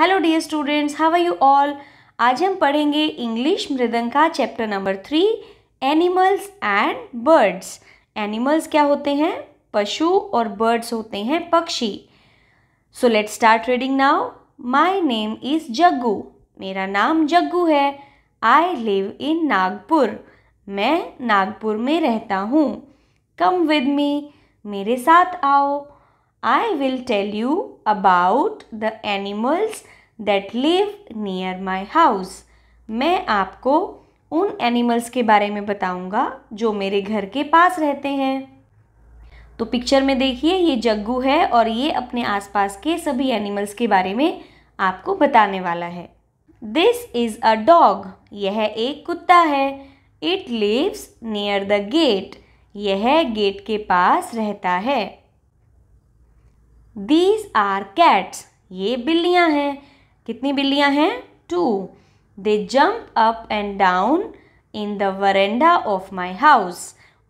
Hello dear students how are you all आज हम पढ़ेंगे इंग्लिश मृदंग का chapter number three animals and birds animals क्या होते हैं पशु और बर्ड्स होते हैं पक्षी so let start reading now my name is Jaggu मेरा नाम जग्गू है आई लिव इन नागपुर मैं नागपुर में रहता हूँ कम विद मी मेरे साथ आओ I will tell you about the animals that live near my house. मैं आपको उन एनिमल्स के बारे में बताऊंगा जो मेरे घर के पास रहते हैं तो पिक्चर में देखिए ये जग्गू है और ये अपने आसपास के सभी एनिमल्स के बारे में आपको बताने वाला है दिस इज़ अ डॉग यह एक कुत्ता है it lives near the gate यह गेट के पास रहता है दीज आर कैट्स ये बिल्लियाँ हैं कितनी बिल्लियाँ हैं two they jump up and down in the verandah of my house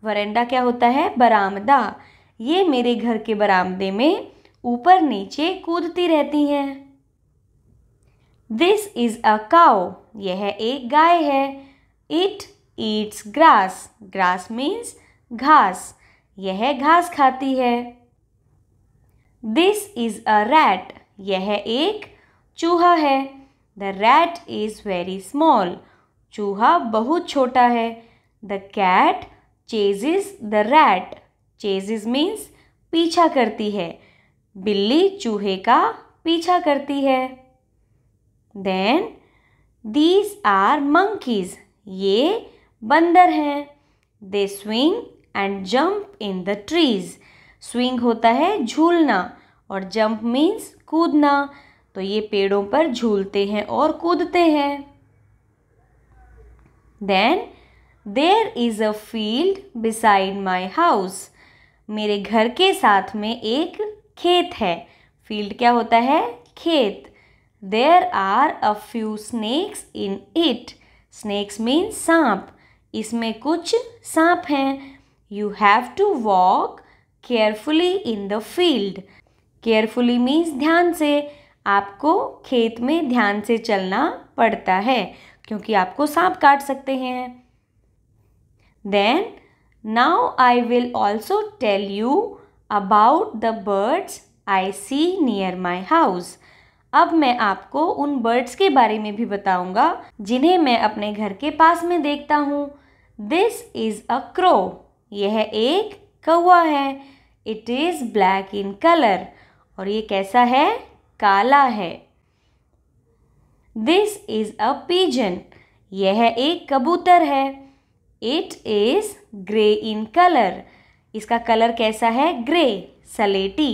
verandah क्या होता है बरामदा ये मेरे घर के बरामदे में ऊपर नीचे कूदती रहती हैं दिस इज़ अ काओ यह एक गाय है it eats grass grass means घास यह घास खाती है दिस इज अ रैट यह एक चूहा है the rat is very small चूहा बहुत छोटा है the cat chases the rat chases means पीछा करती है बिल्ली चूहे का पीछा करती है देन दीज आर मंकीज ये बंदर हैं they swing and jump in the trees swing होता है झूलना और जंप मीन्स कूदना तो ये पेड़ों पर झूलते हैं और कूदते हैं then there is a field beside my house मेरे घर के साथ में एक खेत है फील्ड क्या होता है खेत there are a few snakes in it snakes means सांप इसमें कुछ सांप हैं you have to walk carefully in the field carefully means ध्यान से आपको खेत में ध्यान से चलना पड़ता है क्योंकि आपको सांप काट सकते हैं then now I will also tell you about the birds I see near my house अब मैं आपको उन बर्ड्स के बारे में भी बताऊंगा जिन्हें मैं अपने घर के पास में देखता हूँ दिस इज़ अ क्रो यह एक लिखा हुआ है it is black in colour और ये कैसा है काला है दिस इज़ अ पीजन यह एक कबूतर है it is grey in colour इसका कलर कैसा है ग्रे सलेटी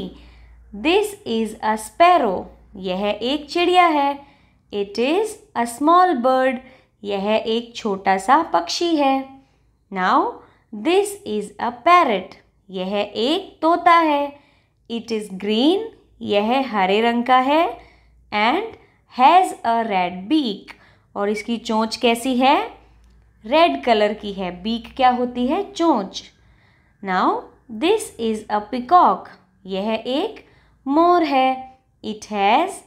दिस इज़ अ स्पैरो यह एक चिड़िया है it is a small bird यह एक छोटा सा पक्षी है now this is a parrot यह एक तोता है इट इज़ ग्रीन यह हरे रंग का है and has a red beak और इसकी चोंच कैसी है रेड कलर की है बीक क्या होती है चोंच now this is a peacock यह एक मोर है इट हैज़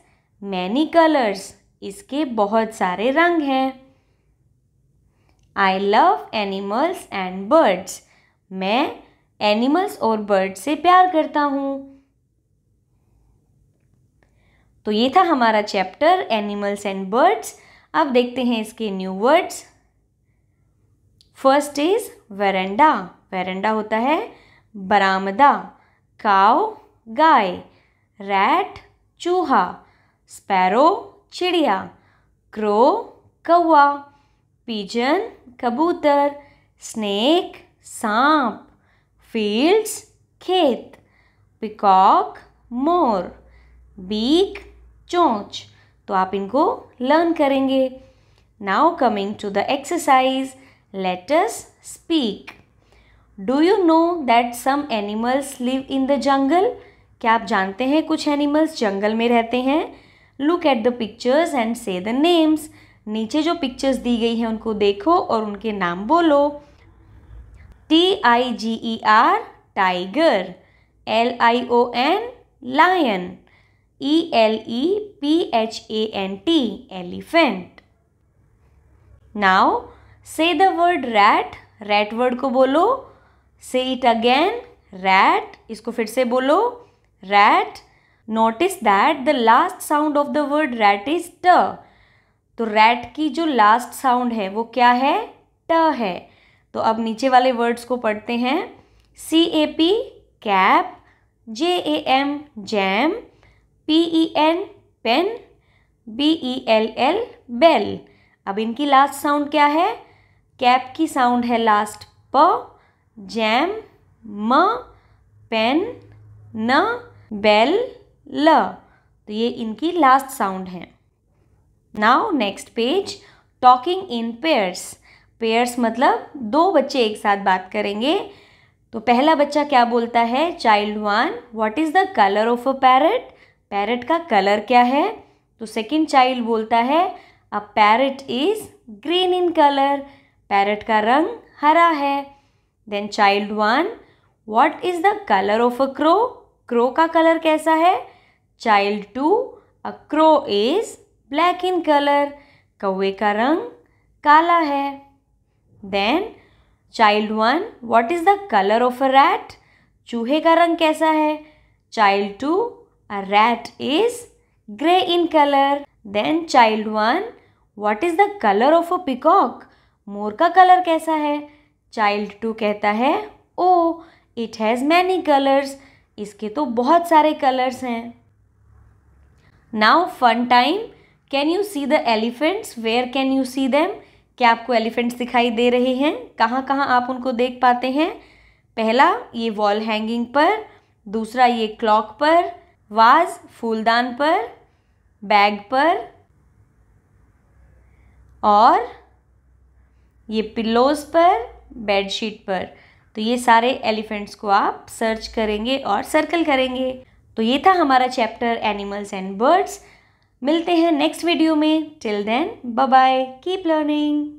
मैनी कलर्स इसके बहुत सारे रंग हैं I love animals and birds मैं एनिमल्स और बर्ड से प्यार करता हूँ तो ये था हमारा चैप्टर एनिमल्स एंड बर्ड्स अब देखते हैं इसके new words first is verandah verandah होता है बरामदा काव गाय रैट चूहा स्पैरो चिड़िया क्रो कौआ पिजन कबूतर स्नेक सांप fields खेत पिकॉक मोर बीक चोंच तो आप इनको लर्न करेंगे now coming to the exercise let's speak do you know that some animals live in the jungle क्या आप जानते हैं कुछ एनिमल्स जंगल में रहते हैं look at the pictures and say the names नीचे जो पिक्चर्स दी गई हैं उनको देखो और उनके नाम बोलो T I G E R tiger L I O N lion E L E P H A N T elephant now say the word rat rat word को बोलो से इट अगेन रैट इसको फिर से बोलो rat notice that the last sound of the word rat is t तो rat की जो लास्ट साउंड है वो क्या है ट है तो अब नीचे वाले वर्ड्स को पढ़ते हैं C A P cap J A M jam P E N pen B E L L bell अब इनकी लास्ट साउंड क्या है कैप की साउंड है लास्ट प जैम म पेन न बेल ल तो ये इनकी लास्ट साउंड है now next page talking in pairs pairs मतलब दो बच्चे एक साथ बात करेंगे तो पहला बच्चा क्या बोलता है child one what is the colour of a parrot parrot का कलर क्या है तो सेकंड चाइल्ड बोलता है a parrot is green in colour parrot का रंग हरा है then child one what is the colour of a crow crow का कलर कैसा है child two a crow is black in colour कौवे का रंग काला है then child one what is the colour of a rat चूहे का रंग कैसा है child two a rat is grey in colour then child one what is the colour of a peacock मोर का कलर कैसा है चाइल्ड टू कहता है oh it has many colours इसके तो बहुत सारे कलर्स हैं now fun time can you see the elephants where can you see them क्या आपको एलिफेंट्स दिखाई दे रहे हैं कहाँ कहाँ आप उनको देख पाते हैं पहला ये वॉल हैंगिंग पर दूसरा ये क्लॉक पर वाज फूलदान पर बैग पर और ये पिल्लोज़ पर बेडशीट पर तो ये सारे एलिफेंट्स को आप सर्च करेंगे और सर्कल करेंगे तो ये था हमारा चैप्टर एनिमल्स एंड बर्ड्स मिलते हैं नेक्स्ट वीडियो में till then bye bye keep learning